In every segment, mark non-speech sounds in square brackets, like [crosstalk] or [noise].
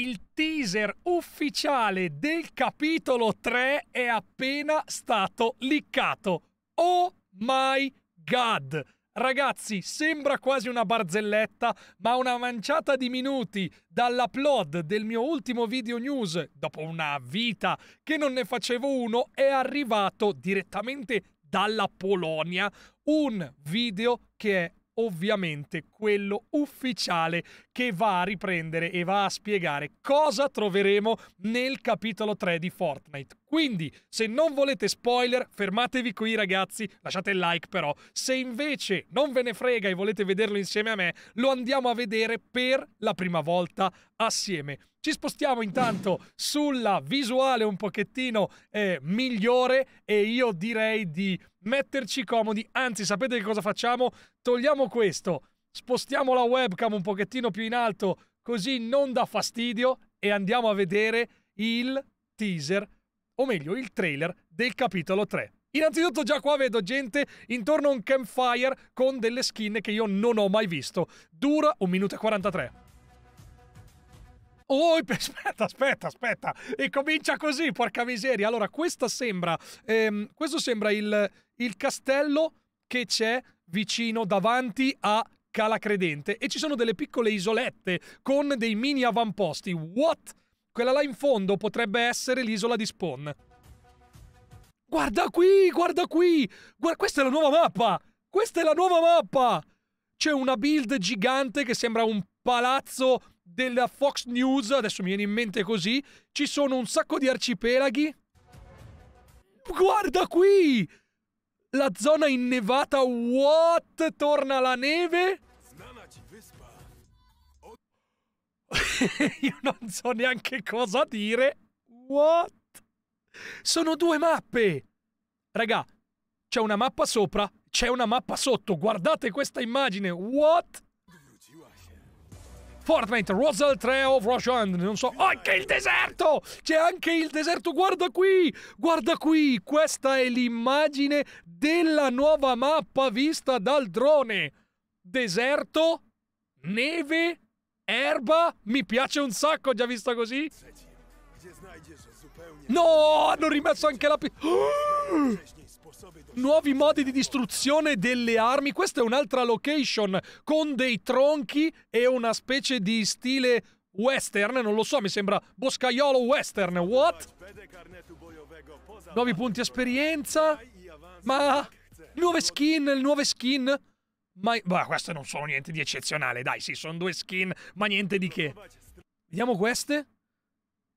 il teaser ufficiale del capitolo 3 è appena stato liccato. Oh my god! Ragazzi, sembra quasi una barzelletta, ma una manciata di minuti dall'upload del mio ultimo video news, dopo una vita che non ne facevo uno, è arrivato direttamente dalla Polonia un video che è ovviamente quello ufficiale che va a riprendere e va a spiegare cosa troveremo nel capitolo 3 di Fortnite quindi, se non volete spoiler, fermatevi qui ragazzi, lasciate il like però. Se invece non ve ne frega e volete vederlo insieme a me, lo andiamo a vedere per la prima volta assieme. Ci spostiamo intanto sulla visuale un pochettino eh, migliore e io direi di metterci comodi. Anzi, sapete che cosa facciamo? Togliamo questo, spostiamo la webcam un pochettino più in alto così non dà fastidio e andiamo a vedere il teaser o meglio il trailer del capitolo 3. Innanzitutto già qua vedo gente intorno a un campfire con delle skin che io non ho mai visto. Dura un minuto e 43. Oh, [laughs] aspetta, aspetta, aspetta. E comincia così, porca miseria. Allora, questa sembra, ehm, questo sembra il, il castello che c'è vicino davanti a Cala Credente e ci sono delle piccole isolette con dei mini avamposti. What? Quella là in fondo potrebbe essere l'isola di Spawn. Guarda qui, guarda qui! Guarda, questa è la nuova mappa! Questa è la nuova mappa! C'è una build gigante che sembra un palazzo della Fox News, adesso mi viene in mente così. Ci sono un sacco di arcipelaghi. Guarda qui! La zona innevata, what? Torna la neve? [laughs] Io non so neanche cosa dire. What? Sono due mappe! Raga, c'è una mappa sopra, c'è una mappa sotto. Guardate questa immagine. What? Fortnite, Rosal 3 of Roshan, non so. Anche il deserto! C'è anche il deserto, guarda qui! Guarda qui! Questa è l'immagine della nuova mappa vista dal drone. Deserto, neve, Erba mi piace un sacco, ho già visto così. No, hanno rimesso anche la... Oh! [gasps] Nuovi modi di distruzione delle armi. Questa è un'altra location con dei tronchi e una specie di stile western. Non lo so, mi sembra boscaiolo western. What? Nuovi punti esperienza. Ma... Nuove skin, nuove skin. Ma bah, queste non sono niente di eccezionale, dai, sì, sono due skin, ma niente di che. Vediamo queste.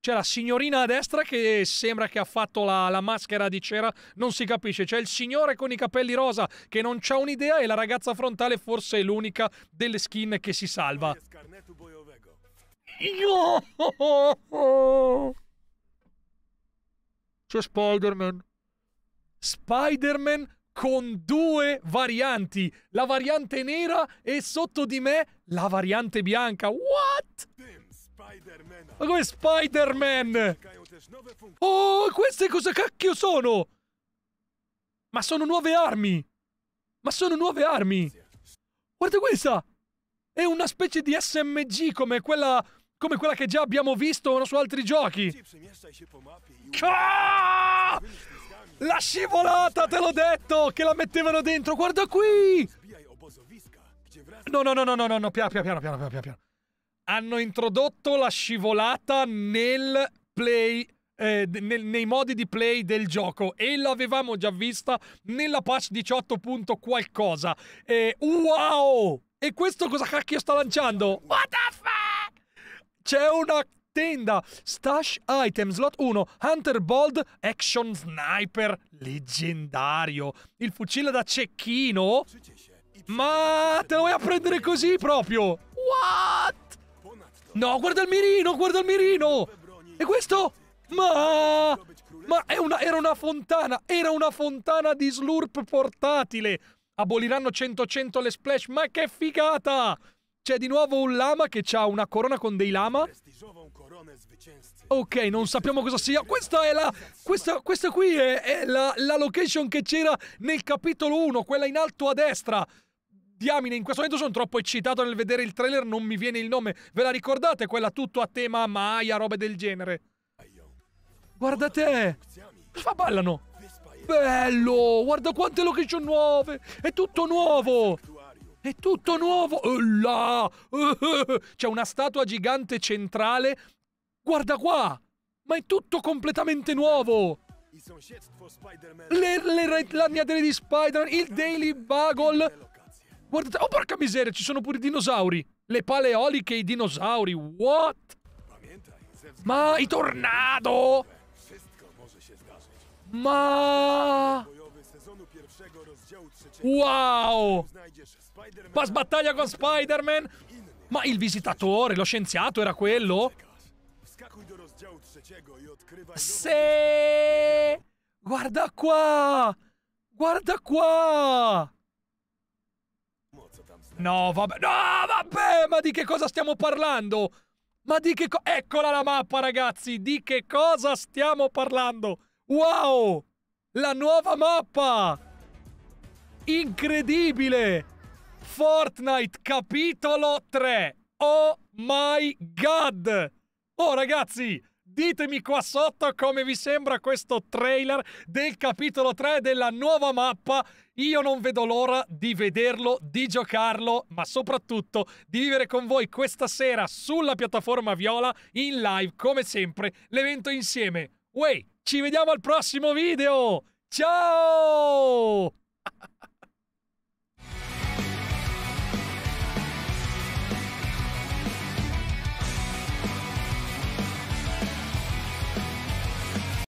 C'è la signorina a destra che sembra che ha fatto la, la maschera di cera, non si capisce. C'è il signore con i capelli rosa che non c'ha un'idea e la ragazza frontale forse è l'unica delle skin che si salva. Io! C'è Spider-Man. Spider-Man con due varianti, la variante nera e sotto di me la variante bianca. What? Ma come Spider-Man? Oh, queste cosa cacchio sono? Ma sono nuove armi! Ma sono nuove armi! Guarda questa! È una specie di SMG come quella come quella che già abbiamo visto su altri giochi. Ah! La scivolata, te l'ho detto! Che la mettevano dentro, guarda qui! No, no, no, no, no, no, no, piano, piano, piano, piano, piano, Hanno introdotto la scivolata nel play... Eh, nel, nei modi di play del gioco e l'avevamo già vista nella patch 18. qualcosa. E wow! E questo cosa cacchio sta lanciando? What the fuck? C'è una tenda, stash item, slot 1, Hunter Bold, action sniper leggendario, il fucile da cecchino. Ma te lo vai a prendere così proprio? What? No, guarda il mirino, guarda il mirino! E questo? Ma... Ma una, era una fontana, era una fontana di slurp portatile! Aboliranno 100-100 le splash, ma che figata! C'è di nuovo un lama che ha una corona con dei lama. Ok, non sappiamo cosa sia. Questa è la. Questa, questa qui è, è la, la, location che c'era nel capitolo 1, quella in alto a destra. Diamine, in questo momento sono troppo eccitato nel vedere il trailer, non mi viene il nome. Ve la ricordate quella tutto a tema Maya, robe del genere? Guarda te! Fa ballano! Bello! Guarda quante location nuove! È tutto nuovo! È tutto nuovo! Oh là! Eh, eh, c'è una statua gigante centrale. Guarda qua! Ma è tutto completamente nuovo! Le, le, la di Spider-Man, il Daily Bugle. Guardate, oh porca miseria, ci sono pure i dinosauri. Le paleoliche e i dinosauri, what? Ma i tornado! Ma... Wow! Pass battaglia con Spider-Man! Ma il visitatore, lo scienziato era quello? Se... Guarda qua! Guarda qua! No, vabbè. No, vabbè! Ma di che cosa stiamo parlando? Ma di che cosa... Eccola la mappa, ragazzi! Di che cosa stiamo parlando? Wow! La nuova mappa! incredibile! Fortnite capitolo 3. Oh my god! Oh ragazzi, ditemi qua sotto come vi sembra questo trailer del capitolo 3 della nuova mappa. Io non vedo l'ora di vederlo, di giocarlo, ma soprattutto di vivere con voi questa sera sulla piattaforma Viola in live come sempre l'evento insieme. Uè, ci vediamo al prossimo video! Ciao!